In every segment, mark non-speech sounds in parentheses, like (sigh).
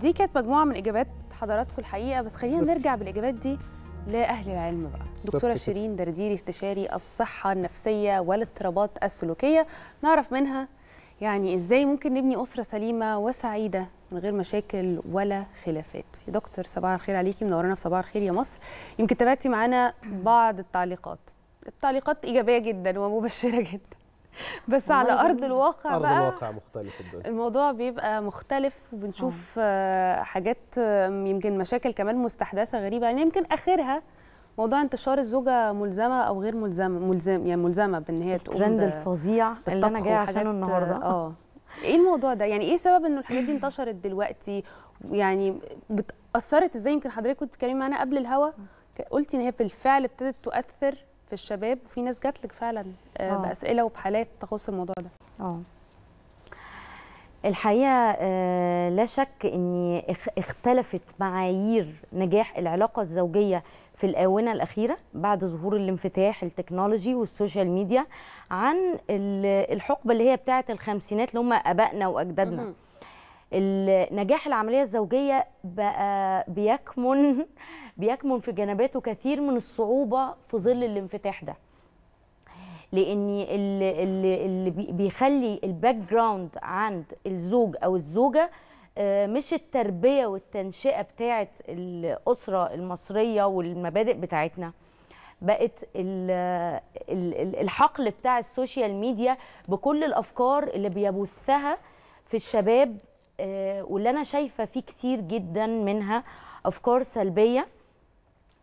دي كانت مجموعه من اجابات حضراتكم الحقيقه بس خلينا نرجع بالاجابات دي لاهل العلم بقى دكتوره شيرين درديري استشاري الصحه النفسيه والاضطرابات السلوكيه نعرف منها يعني ازاي ممكن نبني اسره سليمه وسعيده من غير مشاكل ولا خلافات يا دكتور صباح الخير عليكي منورانا في صباح الخير يا مصر يمكن تابعتي معانا بعض التعليقات التعليقات ايجابيه جدا ومبشره جدا (laughs) بس على ارض الواقع أرض بقى الواقع مختلف الدنيا. الموضوع بيبقى مختلف وبنشوف آه. آه، حاجات يمكن مشاكل كمان مستحدثه غريبه يعني يمكن اخرها موضوع انتشار الزوجه ملزمه او غير ملزمه ملزم يعني ملزمه بان هي تقوم الترند الفظيع اللي انا جايه عشانه النهارده اه ايه الموضوع ده يعني ايه سبب انه الحاجات دي (clears throat) انتشرت دلوقتي يعني بتاثرت ازاي يمكن حضرتك كنت بتتكلمي معانا قبل الهوا آه. قلتي ان هي بالفعل ابتدت تؤثر في الشباب وفي ناس جات لك فعلا آه، آه. باسئله وبحالات تخص الموضوع ده اه الحقيقه آه، لا شك ان اختلفت معايير نجاح العلاقه الزوجيه في الاونه الاخيره بعد ظهور الانفتاح التكنولوجي والسوشيال ميديا عن الحقبه اللي هي بتاعه الخمسينات اللي هم ابائنا واجدادنا نجاح العمليه الزوجيه بقى بيكمن (laughs) بيكمن في جنباته كثير من الصعوبه في ظل الانفتاح ده لان اللي, اللي بيخلي الباك جراوند عند الزوج او الزوجه آه، مش التربيه والتنشئه بتاعه الاسره المصريه والمبادئ بتاعتنا بقت الحقل بتاع السوشيال ميديا بكل الافكار اللي بيبثها في الشباب آه، واللي انا شايفه فيه كتير جدا منها افكار سلبيه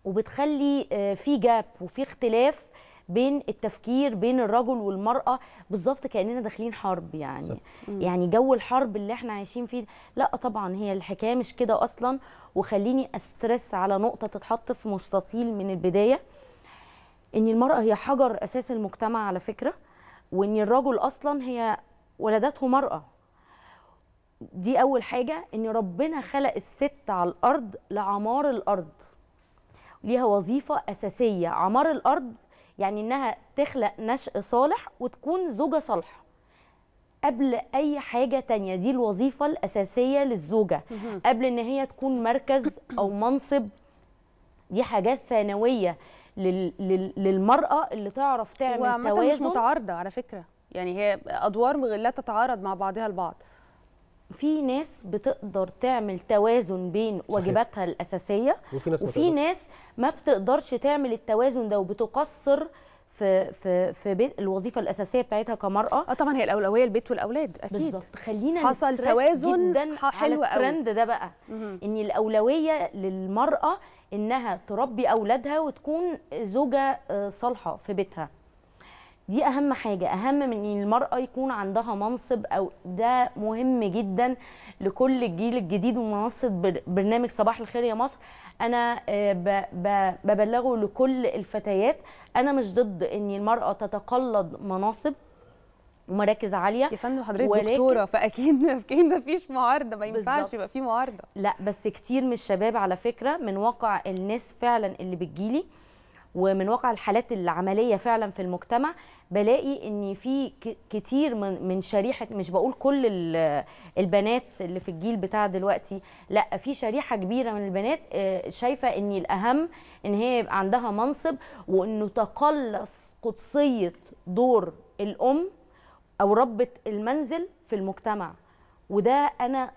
وبتخلي آه، في جاب وفي اختلاف بين التفكير بين الرجل والمراه بالظبط كاننا داخلين حرب يعني صح. يعني جو الحرب اللي احنا عايشين فيه لا طبعا هي الحكايه مش كده اصلا وخليني استرس على نقطه تتحط في مستطيل من البدايه ان المراه هي حجر اساس المجتمع على فكره وان الرجل اصلا هي ولدته مراه دي اول حاجه ان ربنا خلق الست على الارض لعمار الارض ليها وظيفه اساسيه عمار الارض يعني انها تخلق نشء صالح وتكون زوجه صالحه قبل اي حاجه تانية دي الوظيفه الاساسيه للزوجه قبل ان هي تكون مركز او منصب دي حاجات ثانويه للمراه اللي تعرف تعمل توازن مش متعارضه على فكره يعني هي ادوار لا تتعارض مع بعضها البعض في ناس بتقدر تعمل توازن بين صحيح. واجباتها الاساسيه وفي ناس, وفي ناس ما بتقدرش تعمل التوازن ده وبتقصر في في في بيت الوظيفه الاساسيه بتاعتها كمراه اه طبعا هي الاولويه البيت والاولاد اكيد بالزبط. خلينا حصل توازن جدا حلو على الترند ده بقى مم. ان الاولويه للمراه انها تربي اولادها وتكون زوجه آه، صالحه في بيتها دي اهم حاجه اهم من ان المراه يكون عندها منصب او ده مهم جدا لكل الجيل الجديد ومنصه برنامج صباح الخير يا مصر انا آه، ببلغه لكل الفتيات انا مش ضد ان المراه تتقلد مناصب ومراكز عاليه يا فندم حضرتك دكتوره فاكيد (laughs) اكيد ما فيش معارضه ما ينفعش يبقى في معارضه لا بس كتير من الشباب على فكره من واقع الناس فعلا اللي بتجيلي ومن واقع الحالات العمليه فعلا في المجتمع بلاقي ان في كتير من من شريحه مش بقول كل البنات اللي في الجيل بتاع دلوقتي لا في شريحه كبيره من البنات آه، شايفه ان الاهم ان هي يبقى عندها منصب وانه تقلص قدسيه دور الام او ربه المنزل في المجتمع وده انا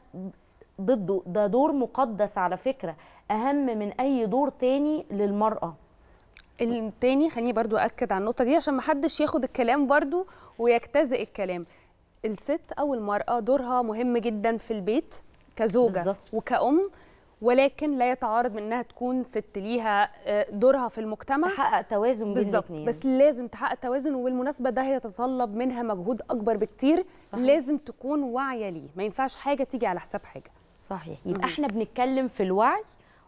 ضده ده دور مقدس على فكره اهم من اي دور تاني للمراه التاني خليني برضو اكد على النقطه دي عشان ما حدش ياخد الكلام برضو ويجتزئ الكلام الست او المراه دورها مهم جدا في البيت كزوجه بالزبط. وكأم ولكن لا يتعارض من انها تكون ست ليها آه، دورها في المجتمع تحقق توازن بين الاثنين بس لازم تحقق توازن وبالمناسبه ده هيتطلب منها مجهود اكبر بكتير صحيح. لازم تكون واعيه ليه ما ينفعش حاجه تيجي على حساب حاجه صحيح يبقى احنا بنتكلم في الوعي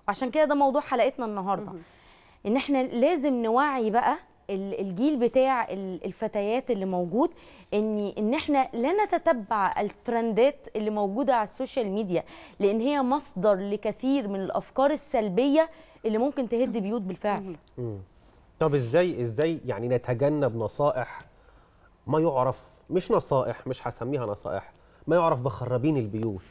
وعشان كده ده موضوع حلقتنا النهارده مم. ان احنا لازم نوعي بقى الجيل بتاع الفتيات اللي موجود ان ان احنا لا نتتبع الترندات اللي موجوده على السوشيال ميديا لان هي مصدر لكثير من الافكار السلبيه اللي ممكن تهد بيوت بالفعل طب ازاي ازاي يعني نتجنب نصائح ما يعرف مش نصائح مش هسميها نصائح ما يعرف بخرابين البيوت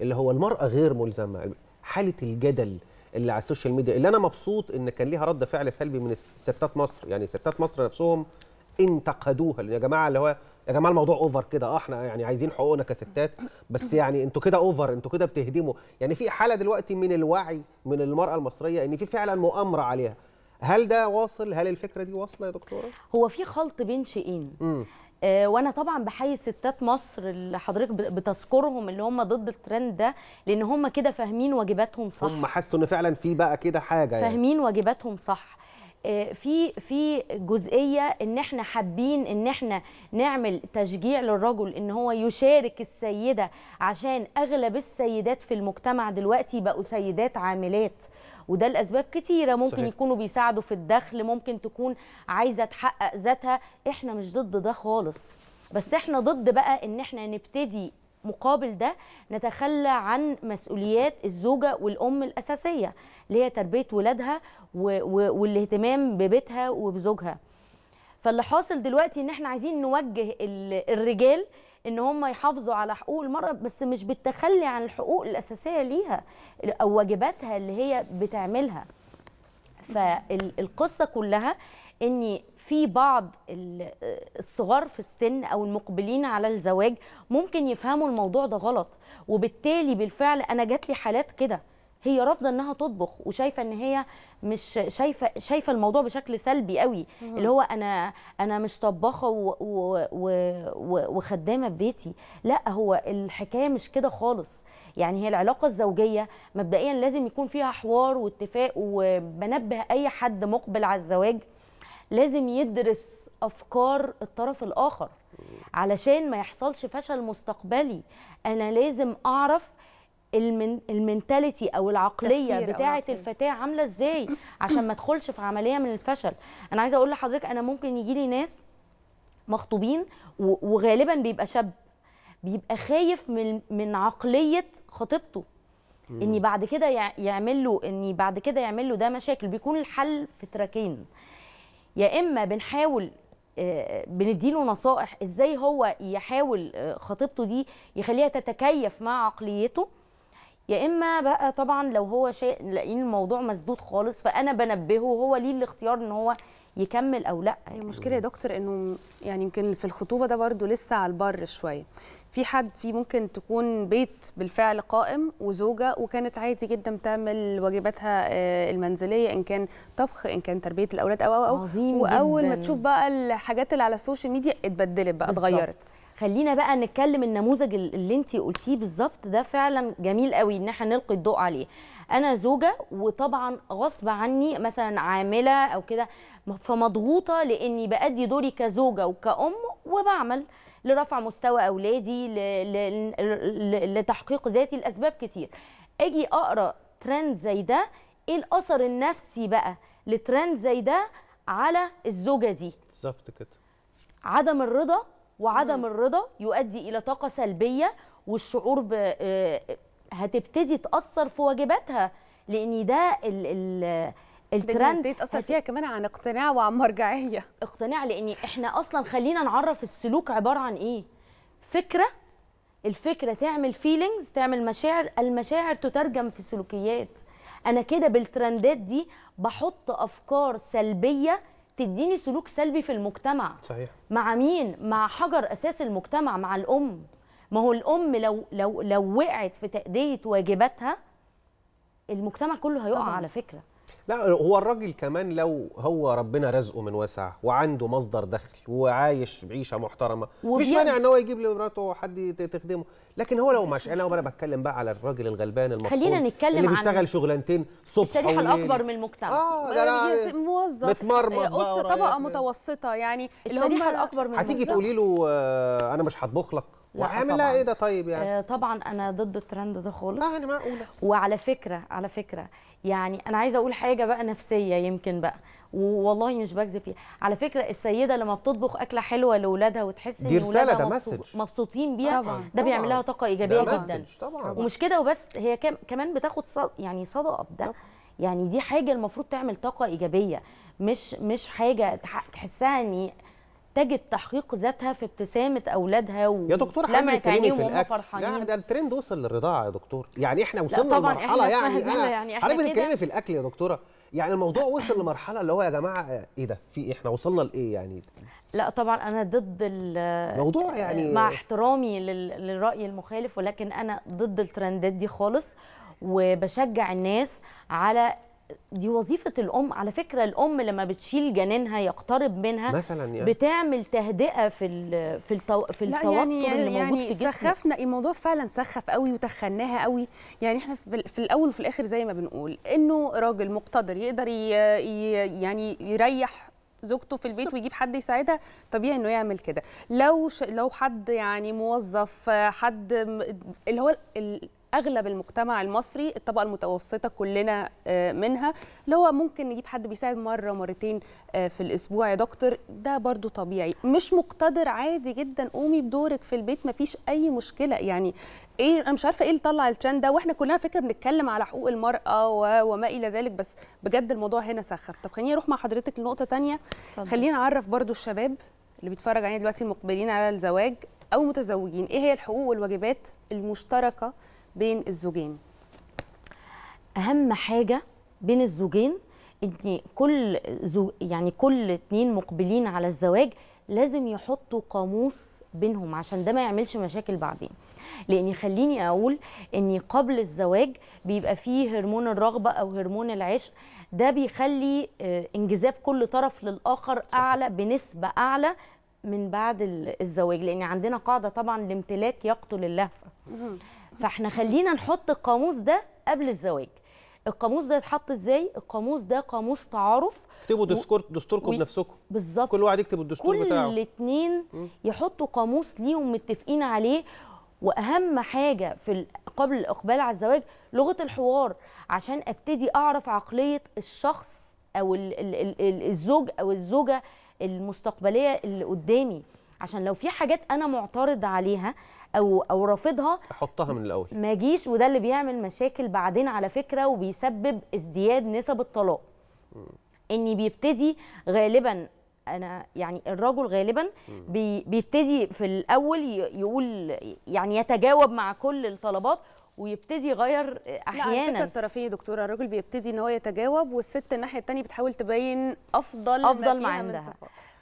اللي هو المراه غير ملزمه حاله الجدل اللي على السوشيال ميديا اللي انا مبسوط ان كان ليها رد فعل سلبي من ستات مصر يعني ستات مصر نفسهم انتقدوها يا جماعه اللي هو يا جماعه الموضوع اوفر كده اه احنا يعني عايزين حقوقنا كستات بس يعني انتوا كده اوفر انتوا كده بتهدموا يعني في حاله دلوقتي من الوعي من المراه المصريه ان في فعلا مؤامره عليها هل ده واصل هل الفكره دي واصله يا دكتوره هو في خلط بين شيئين آه، وانا طبعا بحيي ستات مصر اللي حضرتك بتذكرهم اللي هم ضد الترند ده لان هم كده فاهمين واجباتهم صح هم حسوا ان فعلا في بقى كده حاجه يعني فاهمين واجباتهم صح آه، في في جزئيه ان احنا حابين ان احنا نعمل تشجيع للرجل ان هو يشارك السيده عشان اغلب السيدات في المجتمع دلوقتي بقوا سيدات عاملات وده لاسباب كتيره ممكن صحيح. يكونوا بيساعدوا في الدخل ممكن تكون عايزه تحقق ذاتها احنا مش ضد ده خالص بس احنا ضد بقى ان احنا نبتدي مقابل ده نتخلى عن مسؤوليات الزوجه والام الاساسيه اللي هي تربيه ولادها والاهتمام ببيتها وبزوجها فاللي حاصل دلوقتي ان احنا عايزين نوجه الرجال ان هم يحافظوا على حقوق المراه بس مش بالتخلي عن الحقوق الاساسيه ليها او واجباتها اللي هي بتعملها فالقصه كلها ان في بعض الصغار في السن او المقبلين على الزواج ممكن يفهموا الموضوع ده غلط وبالتالي بالفعل انا جات لي حالات كده هي رافضه انها تطبخ وشايفه ان هي مش شايفه شايفه الموضوع بشكل سلبي قوي مم. اللي هو انا انا مش طباخه و... و... وخدامه في بيتي لا هو الحكايه مش كده خالص يعني هي العلاقه الزوجيه مبدئيا لازم يكون فيها حوار واتفاق وبنبه اي حد مقبل على الزواج لازم يدرس افكار الطرف الاخر علشان ما يحصلش فشل مستقبلي انا لازم اعرف المنتاليتي او العقليه بتاعه الفتاه عامله ازاي عشان ما ادخلش في عمليه من الفشل انا عايزه اقول لحضرتك انا ممكن يجي لي ناس مخطوبين وغالبا بيبقى شاب بيبقى خايف من من عقليه خطيبته اني بعد كده يعمل له اني بعد كده يعمل له ده مشاكل بيكون الحل في تراكين يا اما بنحاول آه، بنديله نصائح ازاي هو يحاول آه، خطيبته دي يخليها تتكيف مع عقليته يا اما بقى طبعا لو هو شيء لاقيين الموضوع مسدود خالص فانا بنبهه وهو ليه الاختيار ان هو يكمل او لا يعني. المشكله يا دكتور انه يعني يمكن في الخطوبه ده برده لسه على البر شويه في حد في ممكن تكون بيت بالفعل قائم وزوجه وكانت عادي جدا بتعمل واجباتها آه، المنزليه ان كان طبخ ان كان تربيه الاولاد او او او واول ما تشوف بقى الحاجات اللي على السوشيال ميديا اتبدلت بقى اتغيرت خلينا بقى نتكلم النموذج اللي انت قلتيه بالظبط ده فعلا جميل قوي ان احنا نلقي الضوء عليه انا زوجه وطبعا غصب عني مثلا عامله او كده فمضغوطه لاني بادي دوري كزوجه وكأم وبعمل لرفع مستوى اولادي لتحقيق ذاتي لاسباب كتير اجي اقرا ترند زي ده ايه الاثر النفسي بقى لترند زي ده على الزوجه دي بالظبط كده عدم الرضا وعدم الرضا يؤدي الى طاقه سلبيه والشعور ب آه، هتبتدي تاثر في واجباتها لان ده ال ال الترند تاثر هت... فيها كمان عن اقتناع وعن مرجعيه اقتناع لان احنا اصلا خلينا نعرف السلوك عباره عن ايه فكره الفكره تعمل فيلينجز تعمل مشاعر المشاعر تترجم في سلوكيات انا كده بالترندات دي بحط افكار سلبيه تديني سلوك سلبي في المجتمع صحيح مع مين مع حجر اساس المجتمع مع الام ما هو الام لو لو لو وقعت في تاديه واجباتها المجتمع كله هيقع طبعا. على فكره لا هو الراجل كمان لو هو ربنا رزقه من واسع وعنده مصدر دخل وعايش بعيشه محترمه مفيش مانع ان هو يجيب لمراته حد تخدمه لكن هو لو مش انا انا بتكلم بقى على الراجل الغلبان المفروض خلينا نتكلم اللي بيشتغل شغلانتين صبح الشريحه الاكبر من المجتمع اه يعني موظف متمرمط بقى طبقه متوسطه يعني الشريحه الاكبر من المجتمع هتيجي تقولي له آه، انا مش هطبخ لك وعاملها ايه ده طيب يعني آه طبعا انا ضد الترند ده خالص لا انا معقوله وعلى فكره على فكره يعني انا عايزه اقول حاجه بقى نفسيه يمكن بقى والله مش بكذب فيها على فكره السيده لما بتطبخ اكله حلوه لاولادها وتحس ان اولادها مبسوط مبسوطين بيها ده بيعمل لها طاقه ايجابيه جدا طبعا ومش كده وبس هي كمان بتاخد صد يعني صدقه ده يعني دي حاجه المفروض تعمل طاقه ايجابيه مش مش حاجه تحسها ان تجد تحقيق ذاتها في ابتسامه اولادها و... يا دكتور حامل كريمي في الاكل لا يعني ده الترند وصل للرضاعه يا دكتور يعني احنا وصلنا لمرحله يعني انا يعني حامل في الاكل يا دكتوره يعني الموضوع وصل لمرحله اللي هو يا جماعه ايه ده في إيه؟ احنا وصلنا لايه يعني لا طبعا انا ضد الموضوع يعني مع احترامي للراي المخالف ولكن انا ضد الترندات دي خالص وبشجع الناس على دي وظيفه الام على فكره الام لما بتشيل جنينها يقترب منها مثلا يعني بتعمل تهدئه في ال في التو في التوتر يعني يعني اللي يعني موجود في يعني جسمها سخفنا الموضوع فعلا سخف قوي وتخناها قوي يعني احنا في الاول وفي الاخر زي ما بنقول انه راجل مقتدر يقدر يعني يريح زوجته في البيت ويجيب حد يساعدها طبيعي انه يعمل كده لو ش... لو حد يعني موظف حد اللي هو اغلب المجتمع المصري الطبقه المتوسطه كلنا آه، منها اللي هو ممكن نجيب حد بيساعد مره مرتين آه، في الاسبوع يا دكتور ده برضو طبيعي مش مقتدر عادي جدا قومي بدورك في البيت ما فيش اي مشكله يعني ايه انا مش عارفه ايه اللي طلع الترند ده واحنا كلنا فكره بنتكلم على حقوق المراه وما الى ذلك بس بجد الموضوع هنا سخف طب خليني اروح مع حضرتك لنقطه ثانيه خلينا نعرف برضو الشباب اللي بيتفرج علينا دلوقتي المقبلين على الزواج او متزوجين ايه هي الحقوق والواجبات المشتركه بين الزوجين اهم حاجه بين الزوجين ان كل زو يعني كل اتنين مقبلين على الزواج لازم يحطوا قاموس بينهم عشان ده ما يعملش مشاكل بعدين لان خليني اقول ان قبل الزواج بيبقى فيه هرمون الرغبه او هرمون العشق ده بيخلي آه، انجذاب كل طرف للاخر اعلى بنسبه اعلى من بعد الزواج لان عندنا قاعده طبعا الامتلاك يقتل اللهفه فاحنا خلينا نحط القاموس ده قبل الزواج القاموس ده يتحط ازاي القاموس ده قاموس تعارف اكتبوا دستور دستوركم بنفسكم بالظبط كل واحد يكتب الدستور كل بتاعه كل الاثنين يحطوا قاموس ليهم متفقين عليه واهم حاجه في قبل الاقبال على الزواج لغه الحوار عشان ابتدي اعرف عقليه الشخص او الـ ال ال الزوج او الزوجه المستقبليه اللي قدامي عشان لو في حاجات انا معترض عليها او او رافضها احطها من الاول ما اجيش وده اللي بيعمل مشاكل بعدين على فكره وبيسبب ازدياد نسب الطلاق ان بيبتدي غالبا انا يعني الرجل غالبا بي بيبتدي في الاول يقول يعني يتجاوب مع كل الطلبات ويبتدي يغير احيانا لا الفكره الطرفيه دكتوره الراجل بيبتدي ان هو يتجاوب والست الناحيه الثانيه بتحاول تبين افضل افضل ما, ما عندها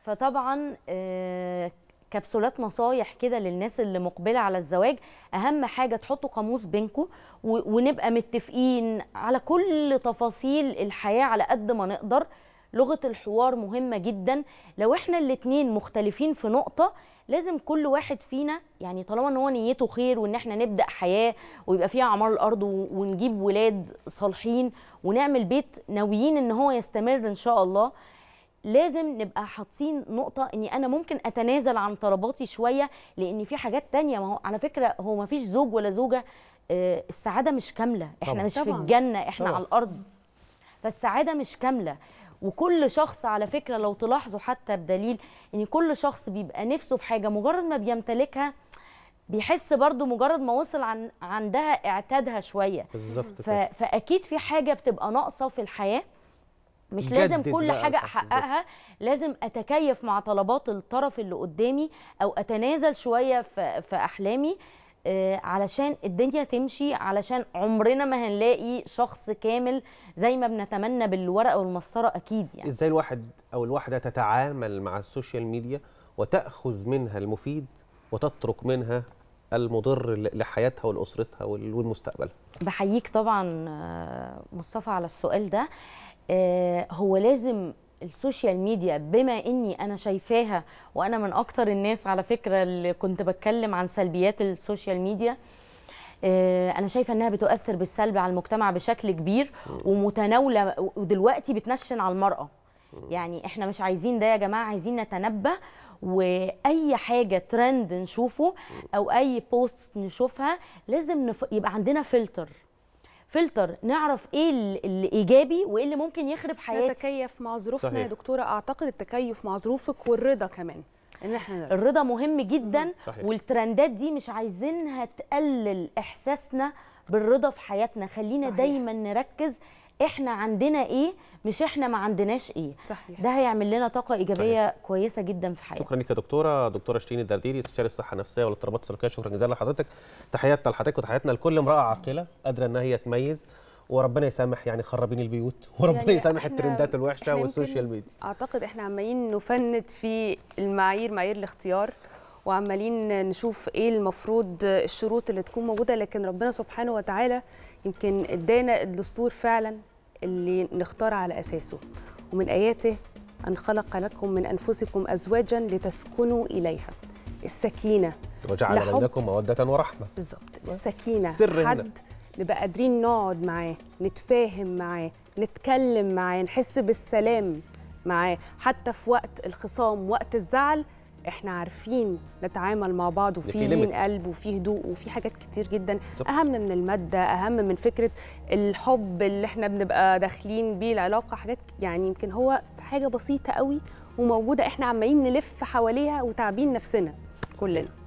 فطبعا آه، كبسولات نصايح كده للناس اللي مقبله على الزواج اهم حاجه تحطوا قاموس بينكم ونبقى متفقين على كل تفاصيل الحياه على قد ما نقدر لغه الحوار مهمه جدا لو احنا الاتنين مختلفين في نقطه لازم كل واحد فينا يعني طالما ان هو نيته خير وان احنا نبدا حياه ويبقى فيها اعمار الارض ونجيب ولاد صالحين ونعمل بيت ناويين ان هو يستمر ان شاء الله لازم نبقى حاطين نقطه اني انا ممكن اتنازل عن طلباتي شويه لان في حاجات تانية ما هو على فكره هو ما فيش زوج ولا زوجه آه، السعاده مش كامله احنا طبعا. مش في الجنه احنا طبعا. على الارض فالسعاده مش كامله وكل شخص على فكره لو تلاحظوا حتى بدليل ان كل شخص بيبقى نفسه في حاجه مجرد ما بيمتلكها بيحس برضو مجرد ما وصل عن عندها اعتادها شويه بالظبط فاكيد في حاجه بتبقى ناقصه في الحياه مش لازم كل حاجه احققها لازم اتكيف مع طلبات الطرف اللي قدامي او اتنازل شويه في, في احلامي آه، علشان الدنيا تمشي علشان عمرنا ما هنلاقي شخص كامل زي ما بنتمنى بالورقه والمسطره اكيد يعني ازاي الواحد او الواحده تتعامل مع السوشيال ميديا وتاخذ منها المفيد وتترك منها المضر لحياتها ولاسرتها والمستقبل بحييك طبعا آه، مصطفى على السؤال ده آه، هو لازم السوشيال ميديا بما اني انا شايفاها وانا من اكتر الناس على فكره اللي كنت بتكلم عن سلبيات السوشيال ميديا آه، انا شايفه انها بتؤثر بالسلب على المجتمع بشكل كبير ومتناوله ودلوقتي بتنشن على المراه يعني احنا مش عايزين ده يا جماعه عايزين نتنبه واي حاجه ترند نشوفه او اي بوست نشوفها لازم يبقى عندنا فلتر فلتر نعرف ايه الايجابي وايه اللي ممكن يخرب حياتي نتكيف مع ظروفنا يا دكتوره اعتقد التكيف مع ظروفك والرضا كمان ان احنا الرضا مهم جدا صحيح. والترندات دي مش عايزينها تقلل احساسنا بالرضا في حياتنا خلينا صحيح. دايما نركز احنا عندنا ايه مش احنا ما عندناش ايه صحيح. ده هيعمل لنا طاقه ايجابيه صحيح. كويسه جدا في حياتنا شكرا لك يا دكتوره دكتوره شيرين الدرديري استشاري الصحه النفسيه والاضطرابات السلوكيه شكرا جزيلا لحضرتك تحياتنا لحضرتك وتحياتنا لكل امراه عاقله قادره ان هي تميز وربنا يسامح يعني خرابين البيوت (laughs) وربنا يعني يسامح الترندات الوحشه والسوشيال ميديا اعتقد احنا عمالين نفند في المعايير معايير الاختيار وعمالين نشوف ايه المفروض الشروط اللي تكون موجوده لكن ربنا سبحانه وتعالى يمكن ادانا الدستور فعلا اللي نختار على أساسه ومن آياته أن خلق لكم من أنفسكم أزواجا لتسكنوا إليها السكينة وجعل بينكم مودة ورحمة بالظبط السكينة سر حد نبقى قادرين نقعد معاه نتفاهم معاه نتكلم معاه نحس بالسلام معاه حتى في وقت الخصام وقت الزعل احنا عارفين نتعامل مع بعض وفي لين قلب وفي هدوء وفي حاجات كتير جدا صح. اهم من الماده اهم من فكره الحب اللي احنا بنبقى داخلين بيه العلاقه حاجات يعني يمكن هو حاجه بسيطه قوي وموجوده احنا عمالين نلف حواليها وتعبين نفسنا كلنا